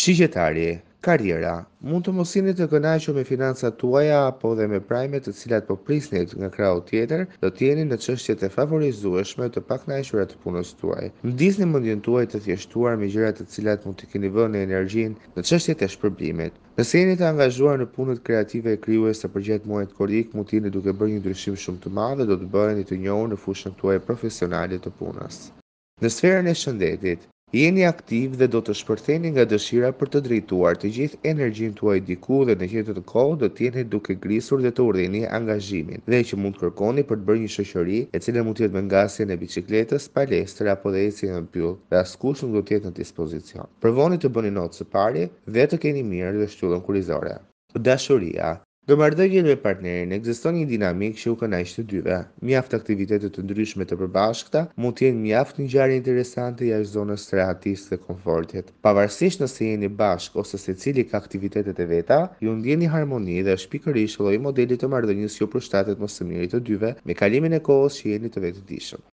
Shigjetari, karriera, mund të mos jeni të kënaqur me financat tuaja apo dhe me prajmet të cilat po prisnit nga krau tjetër, do të jeni në çështje të favorizueshme të pakënaqura të punës tuaj. disni mendjen tuaj të thjeshtuar me gjërat të cilat mund të keni vënë energjinë në çështjet e shpërblimit. Nëse jeni të angazhuar në punët kreative e krijues të përgjithë muajit korik, mund t'jeni jeni duke bërë një ndryshim shumë të madh dhe do të bëheni të njohur në fushën tuaj profesionale të punës. Në sferën e shëndetit, Jeni aktiv dhe do të shpërtheni nga dëshira për të drejtuar të gjithë energjin tuaj diku dhe në gjithë të kohë do t'jeni duke grisur dhe të urdhini angazhimin dhe që mund kërkoni për të bërë një shëshëri e cilë mund t'jetë me ngasje në bicikletës, palestre apo dhe eci në pjullë dhe askush nuk do t'jetë në dispozicion. Përvoni të bëni notë së pari dhe të keni mirë dhe shtullën kurizore. Dashuria Do mardhënjën me partnerin, ekziston një dinamik që u kënaq të dyve. Mjaft aktivitete të ndryshme të përbashkëta mund të jenë mjaft një gjarë interesante jashtë zonës rehatisë dhe komfortit. Pavarësisht nëse jeni bashkë ose secili ka aktivitetet e veta, ju ndjeni harmoni dhe është pikërisht lojë modeli të marrëdhënies që përshtatet më së miri të dyve me kalimin e kohës që jeni të vetëdijshëm.